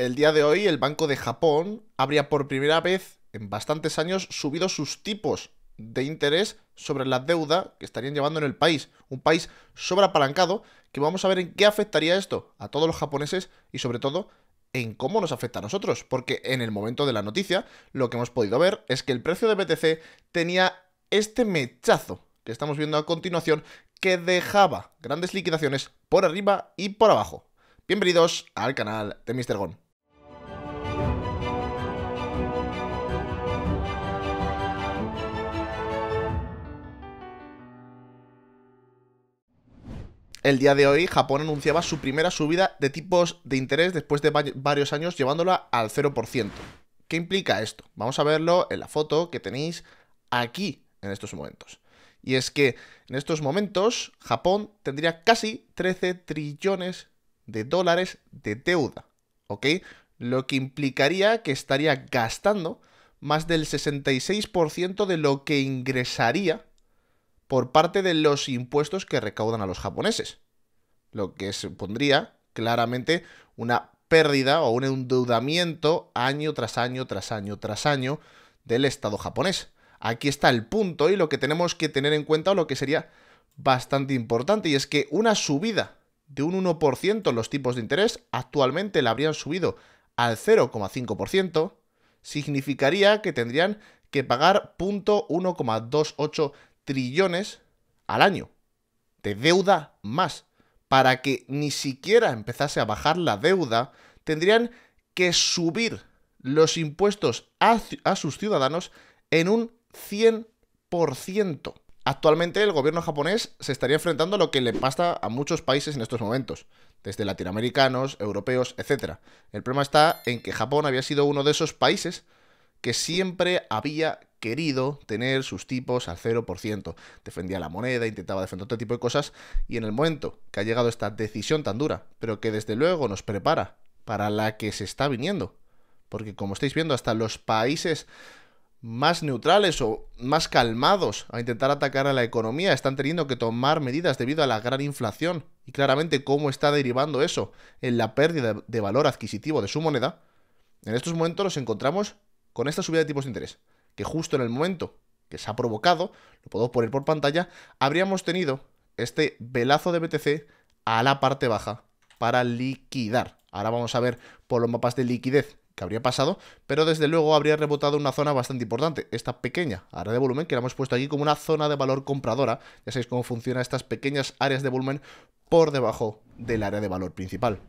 el día de hoy el Banco de Japón habría por primera vez en bastantes años subido sus tipos de interés sobre la deuda que estarían llevando en el país. Un país sobreapalancado que vamos a ver en qué afectaría esto a todos los japoneses y sobre todo en cómo nos afecta a nosotros. Porque en el momento de la noticia lo que hemos podido ver es que el precio de BTC tenía este mechazo que estamos viendo a continuación que dejaba grandes liquidaciones por arriba y por abajo. Bienvenidos al canal de Mr. Gone. el día de hoy Japón anunciaba su primera subida de tipos de interés después de varios años llevándola al 0%. ¿Qué implica esto? Vamos a verlo en la foto que tenéis aquí en estos momentos. Y es que en estos momentos Japón tendría casi 13 trillones de dólares de deuda, ¿ok? Lo que implicaría que estaría gastando más del 66% de lo que ingresaría por parte de los impuestos que recaudan a los japoneses. Lo que supondría claramente una pérdida o un endeudamiento año tras año, tras año, tras año del Estado japonés. Aquí está el punto y lo que tenemos que tener en cuenta o lo que sería bastante importante y es que una subida de un 1% los tipos de interés actualmente la habrían subido al 0,5%, significaría que tendrían que pagar 0.128 trillones al año de deuda más. Para que ni siquiera empezase a bajar la deuda, tendrían que subir los impuestos a, sus ciudadanos en un 100%. Actualmente el gobierno japonés se estaría enfrentando a lo que le pasa a muchos países en estos momentos, desde latinoamericanos, europeos, etc. El problema está en que Japón había sido uno de esos países que siempre había querido tener sus tipos al 0%. Defendía la moneda, intentaba defender otro tipo de cosas y en el momento que ha llegado esta decisión tan dura, pero que desde luego nos prepara para la que se está viniendo. Porque como estáis viendo, hasta los países más neutrales o más calmados a intentar atacar a la economía están teniendo que tomar medidas debido a la gran inflación y claramente cómo está derivando eso en la pérdida de valor adquisitivo de su moneda, en estos momentos nos encontramos con esta subida de tipos de interés que justo en el momento que se ha provocado, lo puedo poner por pantalla, habríamos tenido este velazo de BTC a la parte baja para liquidar. Ahora vamos a ver por los mapas de liquidez que habría pasado, pero desde luego habría rebotado una zona bastante importante, esta pequeña área de volumen que la hemos puesto aquí como una zona de valor compradora. Ya sabéis cómo funcionan estas pequeñas áreas de volumen por debajo del área de valor principal.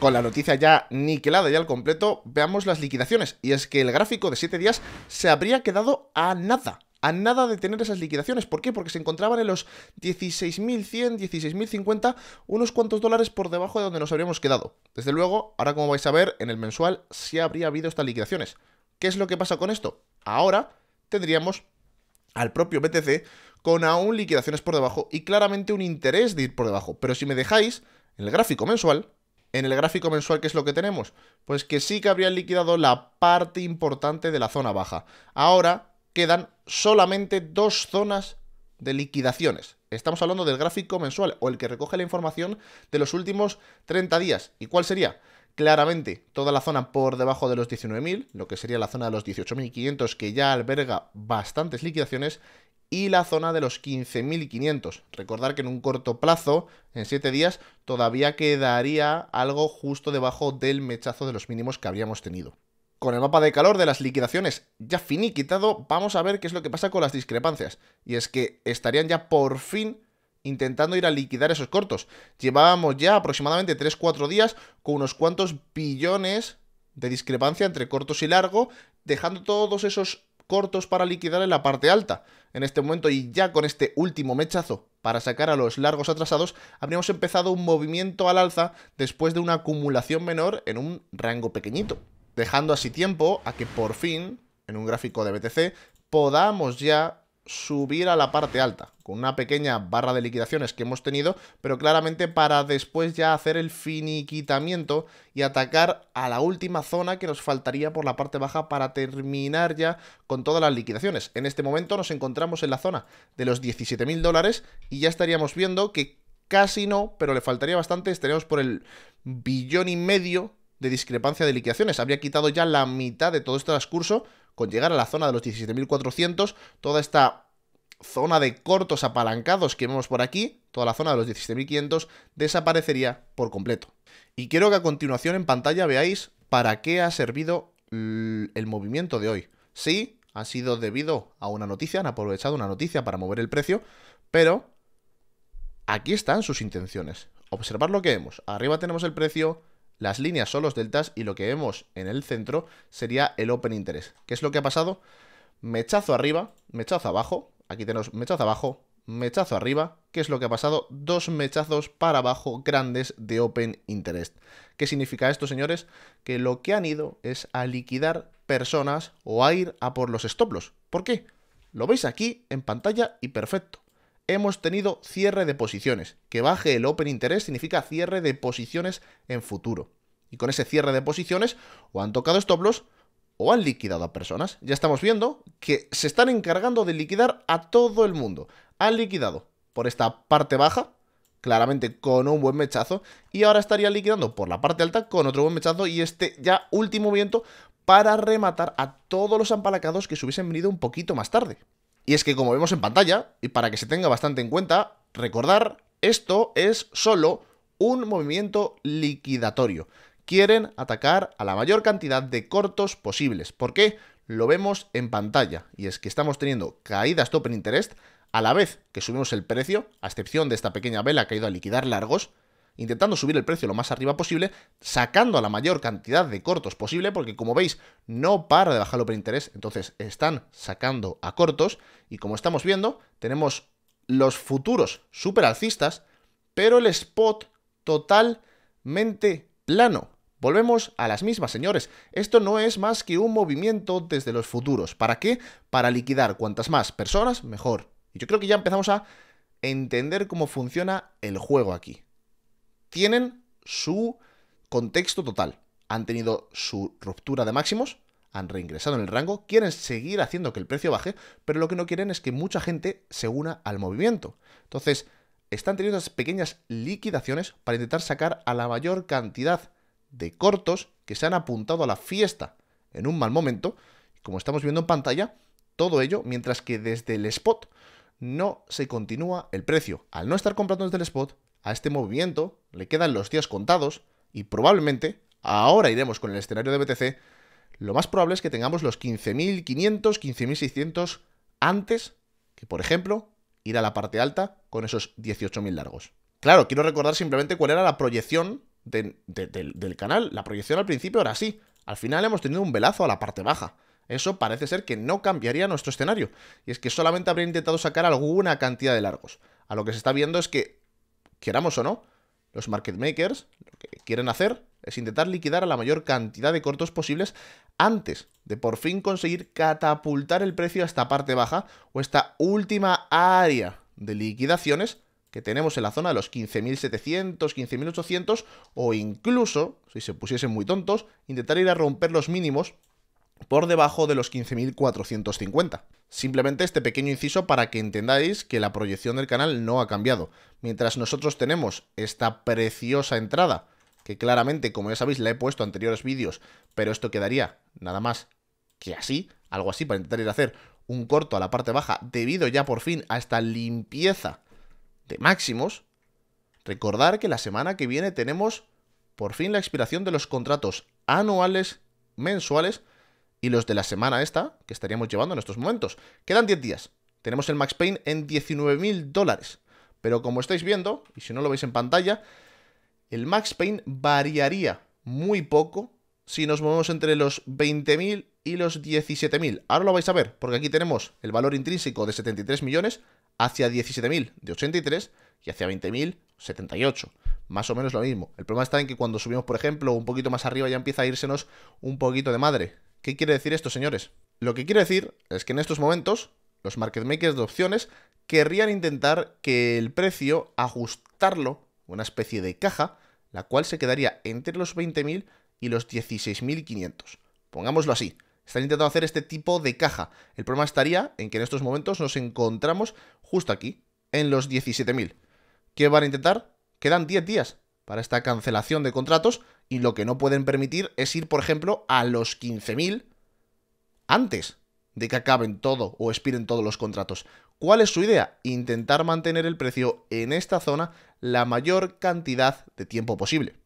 Con la noticia ya niquelada y al completo, veamos las liquidaciones. Y es que el gráfico de 7 días se habría quedado a nada a nada de tener esas liquidaciones. ¿Por qué? Porque se encontraban en los 16.100, 16.050, unos cuantos dólares por debajo de donde nos habríamos quedado. Desde luego, ahora como vais a ver, en el mensual sí habría habido estas liquidaciones. ¿Qué es lo que pasa con esto? Ahora tendríamos al propio BTC con aún liquidaciones por debajo y claramente un interés de ir por debajo. Pero si me dejáis, en el gráfico mensual, en el gráfico mensual, ¿qué es lo que tenemos? Pues que sí que habrían liquidado la parte importante de la zona baja. Ahora quedan solamente dos zonas de liquidaciones. Estamos hablando del gráfico mensual o el que recoge la información de los últimos 30 días. ¿Y cuál sería? Claramente, toda la zona por debajo de los 19.000, lo que sería la zona de los 18.500, que ya alberga bastantes liquidaciones, y la zona de los 15.500. Recordar que en un corto plazo, en 7 días, todavía quedaría algo justo debajo del mechazo de los mínimos que habríamos tenido. Con el mapa de calor de las liquidaciones ya finiquitado, vamos a ver qué es lo que pasa con las discrepancias. Y es que estarían ya por fin intentando ir a liquidar esos cortos. Llevábamos ya aproximadamente 3-4 días con unos cuantos billones de discrepancia entre cortos y largo, dejando todos esos cortos para liquidar en la parte alta. En este momento y ya con este último mechazo para sacar a los largos atrasados, habríamos empezado un movimiento al alza después de una acumulación menor en un rango pequeñito, dejando así tiempo a que por fin, en un gráfico de BTC, podamos ya subir a la parte alta, con una pequeña barra de liquidaciones que hemos tenido, pero claramente para después ya hacer el finiquitamiento y atacar a la última zona que nos faltaría por la parte baja para terminar ya con todas las liquidaciones. En este momento nos encontramos en la zona de los mil dólares y ya estaríamos viendo que casi no, pero le faltaría bastante, estaríamos por el billón y medio de discrepancia de liquidaciones. Habría quitado ya la mitad de todo este transcurso con llegar a la zona de los 17.400, toda esta zona de cortos apalancados que vemos por aquí, toda la zona de los 17.500, desaparecería por completo. Y quiero que a continuación en pantalla veáis para qué ha servido el movimiento de hoy. Sí, ha sido debido a una noticia, han aprovechado una noticia para mover el precio, pero aquí están sus intenciones. Observar lo que vemos. Arriba tenemos el precio, las líneas son los deltas y lo que vemos en el centro sería el open interest. ¿Qué es lo que ha pasado? Mechazo arriba, mechazo abajo, aquí tenemos mechazo abajo, mechazo arriba, ¿qué es lo que ha pasado? Dos mechazos para abajo grandes de open interest. ¿Qué significa esto, señores? Que lo que han ido es a liquidar personas o a ir a por los stop ¿Por qué? Lo veis aquí en pantalla y perfecto hemos tenido cierre de posiciones. Que baje el open interest significa cierre de posiciones en futuro. Y con ese cierre de posiciones o han tocado stop loss o han liquidado a personas. Ya estamos viendo que se están encargando de liquidar a todo el mundo. Han liquidado por esta parte baja, claramente con un buen mechazo, y ahora estarían liquidando por la parte alta con otro buen mechazo y este ya último viento para rematar a todos los empalacados que se hubiesen venido un poquito más tarde. Y es que como vemos en pantalla, y para que se tenga bastante en cuenta, recordar, esto es solo un movimiento liquidatorio. Quieren atacar a la mayor cantidad de cortos posibles. ¿Por qué? Lo vemos en pantalla. Y es que estamos teniendo caídas top en interest a la vez que subimos el precio, a excepción de esta pequeña vela que ha ido a liquidar largos, intentando subir el precio lo más arriba posible, sacando a la mayor cantidad de cortos posible, porque como veis no para de bajarlo el interés, entonces están sacando a cortos y como estamos viendo tenemos los futuros super alcistas, pero el spot totalmente plano. Volvemos a las mismas, señores. Esto no es más que un movimiento desde los futuros. ¿Para qué? Para liquidar cuantas más personas, mejor. Y yo creo que ya empezamos a entender cómo funciona el juego aquí tienen su contexto total. Han tenido su ruptura de máximos, han reingresado en el rango, quieren seguir haciendo que el precio baje, pero lo que no quieren es que mucha gente se una al movimiento. Entonces, están teniendo esas pequeñas liquidaciones para intentar sacar a la mayor cantidad de cortos que se han apuntado a la fiesta en un mal momento. Como estamos viendo en pantalla, todo ello mientras que desde el spot no se continúa el precio. Al no estar comprando desde el spot, a este movimiento le quedan los días contados y probablemente, ahora iremos con el escenario de BTC, lo más probable es que tengamos los 15.500, 15.600 antes que, por ejemplo, ir a la parte alta con esos 18.000 largos. Claro, quiero recordar simplemente cuál era la proyección del canal. La proyección al principio era así. Al final hemos tenido un velazo a la parte baja. Eso parece ser que no cambiaría nuestro escenario. Y es que solamente habría intentado sacar alguna cantidad de largos. A lo que se está viendo es que, queramos o no, los market makers lo que quieren hacer es intentar liquidar a la mayor cantidad de cortos posibles antes de por fin conseguir catapultar el precio a esta parte baja o esta última área de liquidaciones que tenemos en la zona de los 15.700, 15.800 o incluso, si se pusiesen muy tontos, intentar ir a romper los mínimos por debajo de los 15.450. Simplemente este pequeño inciso para que entendáis que la proyección del canal no ha cambiado. Mientras nosotros tenemos esta preciosa entrada, que claramente, como ya sabéis, la he puesto en anteriores vídeos, pero esto quedaría nada más que así, algo así, para intentar ir a hacer un corto a la parte baja, debido ya por fin a esta limpieza de máximos, recordar que la semana que viene tenemos por fin la expiración de los contratos anuales, mensuales, y los de la semana esta que estaríamos llevando en estos momentos. Quedan 10 días. Tenemos el Max Payne en 19.000 dólares. Pero como estáis viendo, y si no lo veis en pantalla, el Max Payne variaría muy poco si nos movemos entre los 20.000 y los 17.000. Ahora lo vais a ver, porque aquí tenemos el valor intrínseco de 73 millones hacia 17.000 de 83 y hacia 20.000 78. Más o menos lo mismo. El problema está en que cuando subimos, por ejemplo, un poquito más arriba ya empieza a írsenos un poquito de madre. ¿Qué quiere decir esto, señores? Lo que quiere decir es que en estos momentos los market makers de opciones querrían intentar que el precio ajustarlo, una especie de caja, la cual se quedaría entre los 20.000 y los 16.500. Pongámoslo así, están intentando hacer este tipo de caja. El problema estaría en que en estos momentos nos encontramos justo aquí, en los 17.000. ¿Qué van a intentar? Quedan 10 días para esta cancelación de contratos y lo que no pueden permitir es ir, por ejemplo, a los 15.000 antes de que acaben todo o expiren todos los contratos. ¿Cuál es su idea? Intentar mantener el precio en esta zona la mayor cantidad de tiempo posible.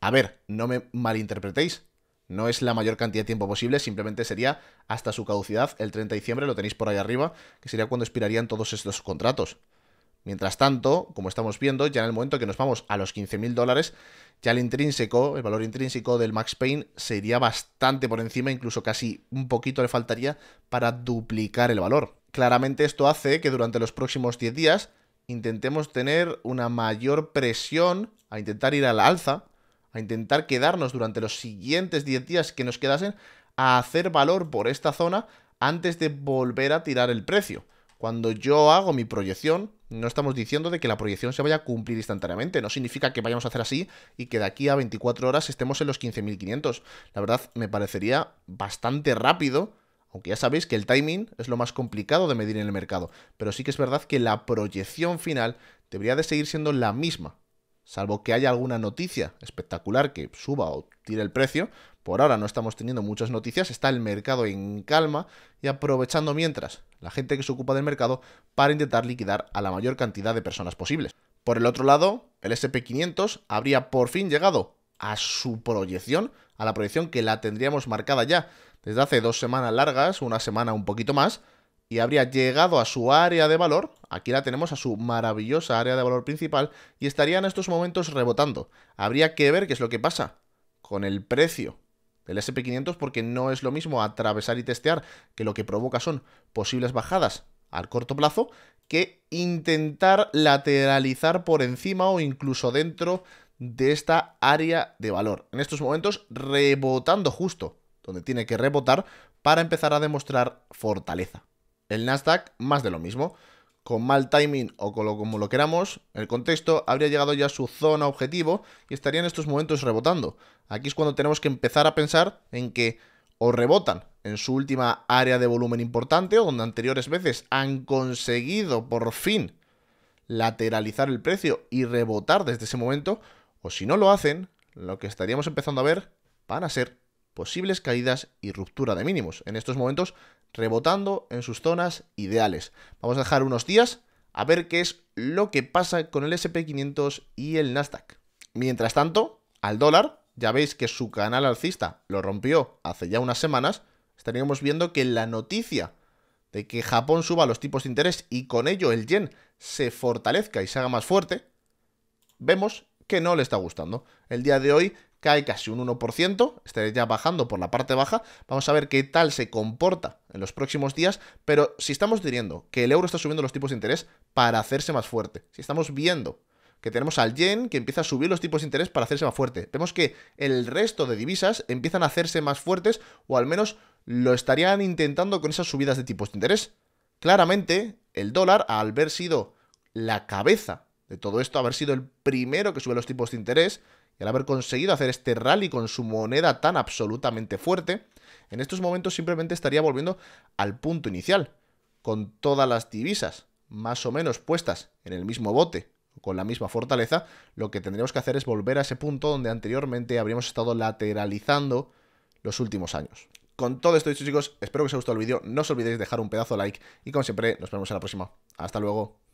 A ver, no me malinterpretéis. No es la mayor cantidad de tiempo posible, simplemente sería hasta su caducidad, el 30 de diciembre, lo tenéis por ahí arriba, que sería cuando expirarían todos estos contratos. Mientras tanto, como estamos viendo, ya en el momento que nos vamos a los 15.000 dólares, ya el intrínseco, el valor intrínseco del Max Payne sería bastante por encima, incluso casi un poquito le faltaría para duplicar el valor. Claramente esto hace que durante los próximos 10 días intentemos tener una mayor presión a intentar ir a la alza, a intentar quedarnos durante los siguientes 10 días que nos quedasen a hacer valor por esta zona antes de volver a tirar el precio. Cuando yo hago mi proyección, no estamos diciendo de que la proyección se vaya a cumplir instantáneamente, no significa que vayamos a hacer así y que de aquí a 24 horas estemos en los 15.500. La verdad me parecería bastante rápido, aunque ya sabéis que el timing es lo más complicado de medir en el mercado, pero sí que es verdad que la proyección final debería de seguir siendo la misma, salvo que haya alguna noticia espectacular que suba o tire el precio, por ahora no estamos teniendo muchas noticias, está el mercado en calma y aprovechando mientras la gente que se ocupa del mercado para intentar liquidar a la mayor cantidad de personas posibles. Por el otro lado, el SP500 habría por fin llegado a su proyección, a la proyección que la tendríamos marcada ya desde hace dos semanas largas, una semana un poquito más, y habría llegado a su área de valor, aquí la tenemos a su maravillosa área de valor principal, y estaría en estos momentos rebotando. Habría que ver qué es lo que pasa con el precio el SP500 porque no es lo mismo atravesar y testear que lo que provoca son posibles bajadas al corto plazo que intentar lateralizar por encima o incluso dentro de esta área de valor. En estos momentos rebotando justo donde tiene que rebotar para empezar a demostrar fortaleza. El Nasdaq más de lo mismo. Con mal timing o con lo, como lo queramos, el contexto habría llegado ya a su zona objetivo y estaría en estos momentos rebotando. Aquí es cuando tenemos que empezar a pensar en que o rebotan en su última área de volumen importante, o donde anteriores veces han conseguido por fin lateralizar el precio y rebotar desde ese momento, o si no lo hacen, lo que estaríamos empezando a ver van a ser posibles caídas y ruptura de mínimos. En estos momentos rebotando en sus zonas ideales. Vamos a dejar unos días a ver qué es lo que pasa con el SP500 y el Nasdaq. Mientras tanto, al dólar ya veis que su canal alcista lo rompió hace ya unas semanas, estaríamos viendo que la noticia de que Japón suba los tipos de interés y con ello el yen se fortalezca y se haga más fuerte, vemos que no le está gustando. El día de hoy cae casi un 1%, está ya bajando por la parte baja, vamos a ver qué tal se comporta en los próximos días, pero si estamos diciendo que el euro está subiendo los tipos de interés para hacerse más fuerte, si estamos viendo que tenemos al yen que empieza a subir los tipos de interés para hacerse más fuerte. Vemos que el resto de divisas empiezan a hacerse más fuertes o al menos lo estarían intentando con esas subidas de tipos de interés. Claramente, el dólar, al haber sido la cabeza de todo esto, haber sido el primero que sube los tipos de interés y al haber conseguido hacer este rally con su moneda tan absolutamente fuerte, en estos momentos simplemente estaría volviendo al punto inicial, con todas las divisas más o menos puestas en el mismo bote con la misma fortaleza, lo que tendríamos que hacer es volver a ese punto donde anteriormente habríamos estado lateralizando los últimos años. Con todo esto dicho chicos, espero que os haya gustado el vídeo, no os olvidéis de dejar un pedazo de like y como siempre nos vemos en la próxima. Hasta luego.